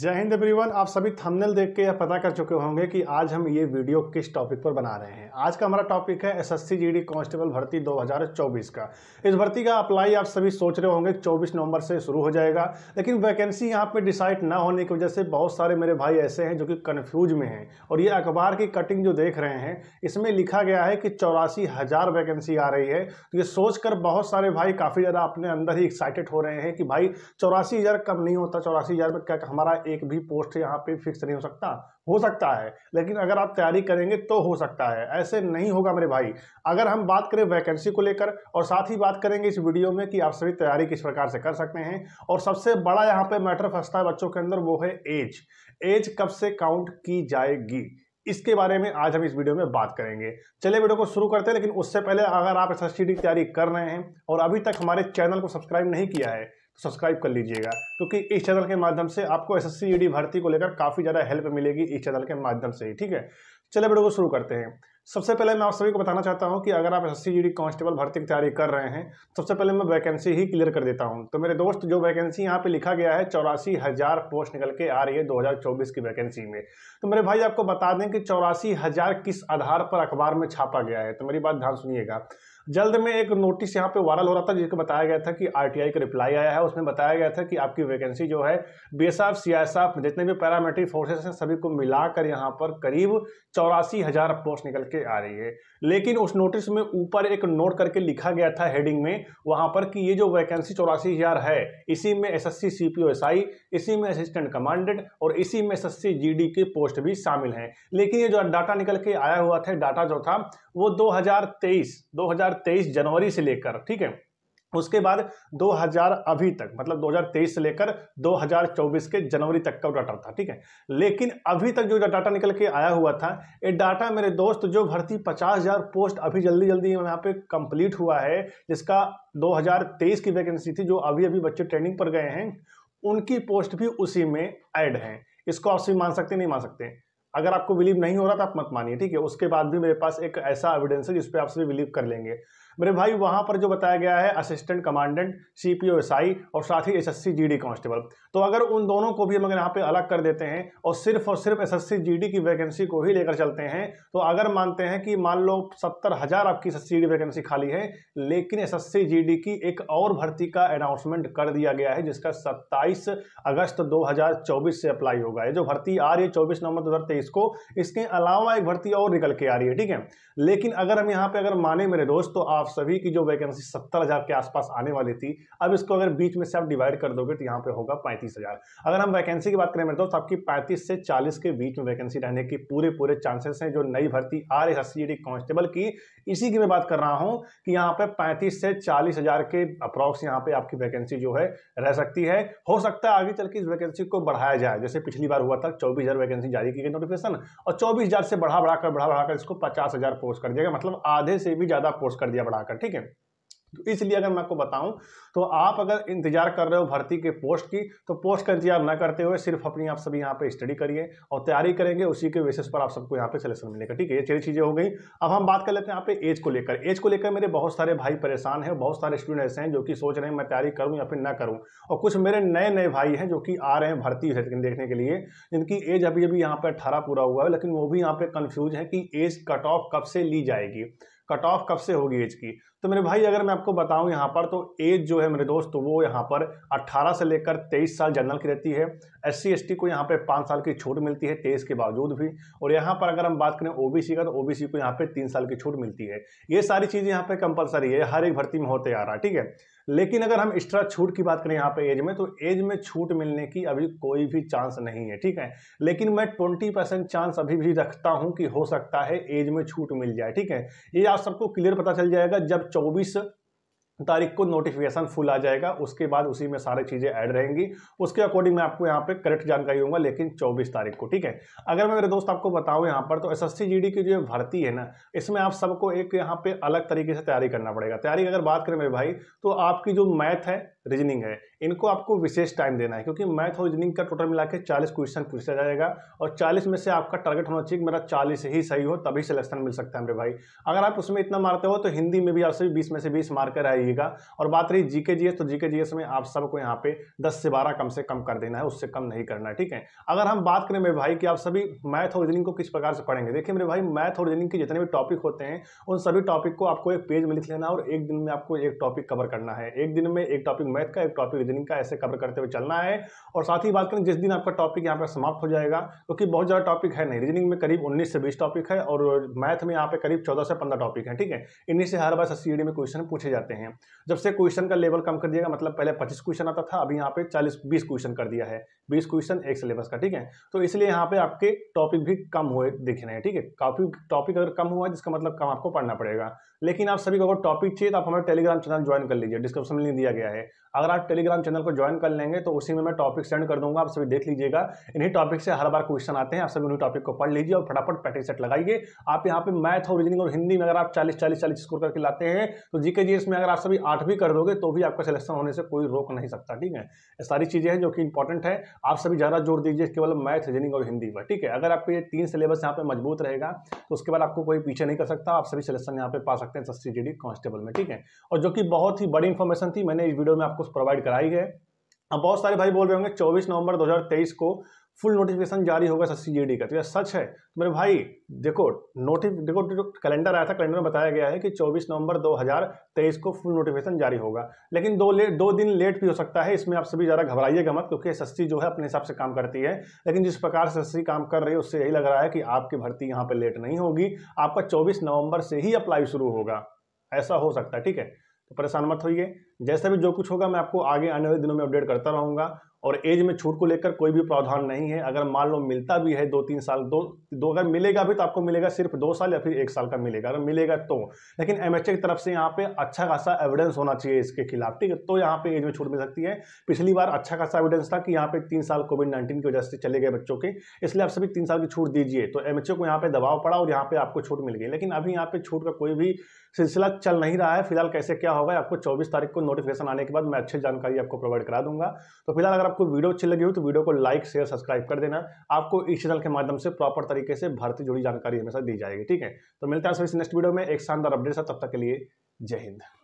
जय हिंद एवरीवन आप सभी थंबनेल देख के यह पता कर चुके होंगे कि आज हम ये वीडियो किस टॉपिक पर बना रहे हैं आज का हमारा टॉपिक है एसएससी जीडी कांस्टेबल भर्ती 2024 का इस भर्ती का अप्लाई आप सभी सोच रहे होंगे 24 नवंबर से शुरू हो जाएगा लेकिन वैकेंसी यहाँ पे डिसाइड ना होने की वजह से बहुत सारे मेरे भाई ऐसे हैं जो कि कन्फ्यूज में हैं और ये अखबार की कटिंग जो देख रहे हैं इसमें लिखा गया है कि चौरासी वैकेंसी आ रही है तो ये सोच कर बहुत सारे भाई काफ़ी ज़्यादा अपने अंदर ही एक्साइटेड हो रहे हैं कि भाई चौरासी कम नहीं होता चौरासी में क्या हमारा एक भी पोस्ट यहाँ पे फिक्स नहीं हो सकता हो सकता है लेकिन अगर आप तैयारी करेंगे तो हो सकता है ऐसे नहीं होगा मेरे भाई अगर हम बात करें वैकेंसी को लेकर और साथ ही बात करेंगे इस वीडियो में कि आप सभी तैयारी किस प्रकार से कर सकते हैं और सबसे बड़ा यहाँ पे मैटर फंसता है बच्चों के अंदर वो है एज एज कब से काउंट की जाएगी इसके बारे में आज हम इस वीडियो में बात करेंगे चलिए वीडियो को शुरू करते हैं लेकिन उससे पहले अगर आप एस की तैयारी कर रहे हैं और अभी तक हमारे चैनल को सब्सक्राइब नहीं किया है सब्सक्राइब कर लीजिएगा क्योंकि तो इस चैनल के माध्यम से आपको एस एस भर्ती को लेकर काफ़ी ज़्यादा हेल्प मिलेगी इस चैनल के माध्यम से ही ठीक है चलिए वीडियो को शुरू करते हैं सबसे पहले मैं आप सभी को बताना चाहता हूं कि अगर आप एस एस कांस्टेबल भर्ती की तैयारी कर रहे हैं सबसे पहले मैं वैकेंसी ही क्लियर कर देता हूं तो मेरे दोस्त जो वैकेंसी यहां पे लिखा गया है चौरासी हज़ार पोस्ट निकल के आ रही है 2024 की वैकेंसी में तो मेरे भाई आपको बता दें कि चौरासी हज़ार किस आधार पर अखबार में छापा गया है तो मेरी बात ध्यान सुनिएगा जल्द में एक नोटिस यहाँ पे वायरल हो रहा था जिसको बताया गया था कि आरटीआई का रिप्लाई आया है उसमें बताया गया था कि आपकी वैकेंसी जो है बीएसएफ सीएसएफ जितने भी पैरामिलिट्री फोर्सेस हैं सभी को मिलाकर यहाँ पर करीब चौरासी हजार पोस्ट निकल के आ रही है लेकिन उस नोटिस में ऊपर एक नोट करके लिखा गया था हेडिंग में वहाँ पर कि ये जो वैकेंसी चौरासी हजार है इसी में एस एस सी इसी में असिस्टेंट कमांडेंट और इसी में एस एस के पोस्ट भी शामिल हैं लेकिन ये जो डाटा निकल के आया हुआ था डाटा जो था वो दो हजार 2023 जनवरी से लेकर ठीक है उसके बाद 2000 अभी तक मतलब 2023 से लेकर 2024 के जनवरी तक का डाटा था ठीक है लेकिन अभी तक जो डाटा निकल के आया हुआ था ये डाटा मेरे दोस्त जो भर्ती 50000 पोस्ट अभी जल्दी जल्दी यहाँ पे कंप्लीट हुआ है जिसका 2023 की वैकेंसी थी जो अभी अभी बच्चे ट्रेनिंग पर गए हैं उनकी पोस्ट भी उसी में एड है इसको आप सभी मान सकते नहीं मान सकते अगर आपको बिलीव नहीं हो रहा तो आप मत मानिए ठीक है उसके बाद भी मेरे पास एक ऐसा एविडेंस है जिसपे आप सभी बिलीव कर लेंगे मेरे भाई वहाँ पर जो बताया गया है assistant commandant C P O S I और साथ ही S S C G D constable तो अगर उन दोनों को भी हम यहाँ पे अलग कर देते हैं और सिर्फ और सिर्फ S S C G D की वैकेंसी को ही लेकर चलते हैं तो अगर मानते हैं कि मान लो सत्तर हज़ार आपकी S S C G D vacancy खाली है लेकिन S S C G D की एक और भर्ती का अनाउंसमेंट कर दिया गया है जिसका सत्ताईस अगस्त दो हज़ार चौबीस से अप्लाई होगा ये जो भर्ती आ रही है चौबीस नवंबर दो हज़ार तेईस को इसके अलावा एक भर्ती और निकल के आ रही है ठीक है लेकिन अगर हम यहाँ पे अगर माने मेरे दोस्त तो आप आप सभी की जो वैकेंसी सत्तर हज़ार के आसपास आने वाली थी अब इसको अगर बीच में से आप डिवाइड कर दोगे तो यहाँ पे होगा पैंतीस हज़ार अगर हम वैकेंसी की बात करें मेरे दोस्त तो आपकी पैंतीस से चालीस के बीच में वैकेंसी रहने की पूरे पूरे चांसेस हैं जो नई भर्ती आ रही है सी कांस्टेबल की इसी की मैं बात कर रहा हूँ कि यहाँ पे पैंतीस से चालीस के अप्रॉक्स यहाँ पे आपकी वैकेंसी जो है रह सकती है हो सकता है आगे चल के इस वैकेंसी को बढ़ाया जाए जैसे पिछली बार हुआ था चौबीस वैकेंसी जारी की गई नोटिफिकेशन और चौबीस से बढ़ा बढ़ाकर बढ़ा बढ़ाकर इसको पचास हज़ार पोस्ट कर दिया गया मतलब आधे से भी ज़्यादा पोस्ट कर दिया बढ़ाकर ठीक है तो इसलिए अगर मैं आपको बताऊं तो आप अगर इंतजार कर रहे हो भर्ती के पोस्ट की तो पोस्ट का इंतजार ना करते हुए सिर्फ अपनी आप सभी यहाँ पे स्टडी करिए और तैयारी करेंगे उसी के बेसिस पर आप सबको यहाँ पे सिलेक्शन मिलेगा ठीक है ये चली चीज़ें हो गई अब हम बात कर लेते हैं यहाँ पे एज को लेकर एज को लेकर मेरे बहुत सारे भाई परेशान हैं बहुत सारे स्टूडेंट ऐसे हैं जो कि सोच रहे हैं मैं तैयारी करूँ या फिर ना करूँ और कुछ मेरे नए नए भाई हैं जो कि आ रहे हैं भर्ती देखने के लिए जिनकी एज अभी अभी यहाँ पर अठारह पूरा हुआ है लेकिन वो भी यहाँ पर कन्फ्यूज है कि एज कट ऑफ कब से ली जाएगी कट ऑफ कब से होगी एज की तो मेरे भाई अगर मैं आपको बताऊं यहाँ पर तो एज जो है मेरे दोस्त वो यहाँ पर 18 से लेकर 23 साल जनरल की रहती है एस सी को यहाँ पे पाँच साल की छूट मिलती है तेईस के बावजूद भी और यहाँ पर अगर हम बात करें ओबीसी का तो ओबीसी को यहाँ पे तीन साल की छूट मिलती है ये सारी चीज़ें यहाँ पे कंपलसरी है हर एक भर्ती में होते आ रहा है ठीक है लेकिन अगर हम एक्स्ट्रा छूट की बात करें यहाँ पे एज में तो एज में छूट मिलने की अभी कोई भी चांस नहीं है ठीक है लेकिन मैं ट्वेंटी परसेंट चांस अभी भी रखता हूँ कि हो सकता है एज में छूट मिल जाए ठीक है ये आप सबको क्लियर पता चल जाएगा जब चौबीस तारीख को नोटिफिकेशन फुल आ जाएगा उसके बाद उसी में सारी चीज़ें ऐड रहेंगी उसके अकॉर्डिंग मैं आपको यहाँ पे करेक्ट जानकारी दूंगा लेकिन 24 तारीख को ठीक है अगर मैं मेरे दोस्त आपको बताऊँ यहाँ पर तो एस एस की जो भर्ती है ना इसमें आप सबको एक यहाँ पे अलग तरीके से तैयारी करना पड़ेगा तैयारी अगर बात करें मेरे भाई तो आपकी जो मैथ है रीजनिंग है इनको आपको विशेष टाइम देना है क्योंकि मैथ और इंजीनियरिंग का टोटल मिला के चालीस क्वेश्चन पूछा जाएगा और चालीस में से आपका टारगेट होना चाहिए मेरा चालीस ही सही हो तभी सिलेक्शन मिल सकता है मेरे भाई अगर आप उसमें इतना मारते हो तो हिंदी में भी आपसे बीस में से बीस मार्कर आइएगा और बात रही जीके जीएस तो जीके जीएस में आप सबको यहाँ पे दस से बारह कम से कम कर देना है उससे कम नहीं करना है ठीक है अगर हम बात करें मेरे भाई कि आप सभी मैथ और इंजीनियरिंग को किस प्रकार से पढ़ेंगे देखिए मेरे भाई मैथ और इंजीनियरिंग के जितने भी टॉपिक होते हैं उन सभी टॉपिक को आपको एक पेज में लिख लेना और एक दिन में आपको एक टॉपिक कवर करना है एक दिन में एक टॉपिक मैथ का एक टॉपिक रीजनिंग का ऐसे कवर करते हुए चलना है और साथ ही बात करें जिस दिन आपका टॉपिक यहाँ पर समाप्त हो जाएगा क्योंकि तो बहुत ज़्यादा टॉपिक है नहीं रीजनिंग में करीब उन्नीस से बीस टॉपिक है और मैथ में यहाँ पर करीब चौदह से पंद्रह टॉपिक है ठीक है इन्हीं से हर बार सी e में क्वेश्चन पूछे जाते हैं जब से क्वेश्चन का लेवल कम कर दिएगा मतलब पहले पच्चीस क्वेश्चन आता था अभी यहाँ पे चालीस बीस क्वेश्चन कर दिया है बीस क्वेश्चन एक सिलेबस का ठीक है तो इसलिए यहाँ पे आपके टॉपिक भी कम हुए दिख रहे हैं ठीक है काफी टॉपिक अगर कम हुआ जिसका मतलब कम आपको पढ़ना पड़ेगा लेकिन आप सभी को अगर टॉपिक चाहिए तो आप हमारे टेलीग्राम चैनल ज्वाइन कर लीजिए डिस्क्रिप्शन में लिंक दिया गया है अगर आप टेलीग्राम चैनल को ज्वाइन कर लेंगे तो उसी में मैं टॉपिक सेंड कर दूंगा आप सभी देख लीजिएगा इन्हीं टॉपिक से हर बार क्वेश्चन आते हैं आप सभी उन्हीं टॉपिक को पढ़ लीजिए और फटाफट प्रैक्टिस सेट लगाइए आप यहाँ पे मैथ और रीजनिंग और हिंदी में अगर आप चालीस चालीस चालीस स्कोर करके लाते हैं तो जीके जी में अगर आप सभी आठ भी कर दोगे तो भी आपका सिलेक्शन होने से कोई रोक नहीं सकता ठीक है सारी चीज़ें हैं जो कि इंपॉर्टेंट है आप सभी ज़्यादा जोर दीजिए केवल मैथ रीजनिंग और हिंदी पर ठीक है अगर आपको ये तीन सिलेबस यहाँ पे मजबूत रहेगा तो उसके बाद आपको कोई पीछे नहीं कर सकता आप सभी सिलेक्शन यहाँ पे पा सकते हैं सस्ती जी कांस्टेबल में ठीक है और जो कि बहुत ही बड़ी इन्फॉर्मेशन थी मैंने इस वीडियो में आपको प्रोवाइड कराई है अब बहुत सारे भाई बोल रहे होंगे 24 नवंबर 2023 को फुल नोटिफिकेशन जारी होगा सर सी का तो यह सच है तो मेरे भाई देखो नोटिफ देखो जो कैलेंडर आया था कैलेंडर में बताया गया है कि 24 नवंबर 2023 को फुल नोटिफिकेशन जारी होगा लेकिन दो लेट दो दिन लेट भी हो सकता है इसमें आप सभी ज़्यादा घबराइएगा मत क्योंकि एस जो है अपने हिसाब से काम करती है लेकिन जिस प्रकार से एस काम कर रही है उससे यही लग रहा है कि आपकी भर्ती यहाँ पर लेट नहीं होगी आपका चौबीस नवम्बर से ही अप्लाई शुरू होगा ऐसा हो सकता है ठीक है तो परेशान मत होइए जैसा भी जो कुछ होगा मैं आपको आगे आने वाले दिनों में अपडेट करता रहूँगा और एज में छूट को लेकर कोई भी प्रावधान नहीं है अगर मान लो मिलता भी है दो तीन साल दो दो अगर मिलेगा भी तो आपको मिलेगा सिर्फ दो साल या फिर एक साल का मिलेगा अगर मिलेगा तो लेकिन एम की तरफ से यहाँ पे अच्छा खासा एविडेंस होना चाहिए इसके खिलाफ ठीक है तो यहाँ पे एज में छूट मिल सकती है पिछली बार अच्छा खासा एविडेंस था कि यहाँ पे तीन साल कोविड नाइन्टीन की वजह से चले गए बच्चों के इसलिए आप सभी तीन साल की छूट दीजिए तो एम को यहाँ पे दबाव पड़ा और यहाँ पे आपको छूट मिल गई लेकिन अभी यहाँ पे छूट का कोई भी सिलसिला चल नहीं रहा है फिलहाल कैसे क्या होगा आपको चौबीस तारीख को नोटिफिकेशन आने के बाद मैं अच्छी जानकारी आपको प्रोवाइड करा दूंगा तो फिलहाल अगर आपको वीडियो अच्छी लगी हो तो वीडियो को लाइक शेयर सब्सक्राइब कर देना आपको इस चैनल के माध्यम से प्रॉपर तरीके से भारतीय जुड़ी जानकारी हमेशा दी जाएगी ठीक है तो मिलता हैं सर इस नेक्स्ट वीडियो में एक शानदार अपडेट है तब तक के लिए जय हिंद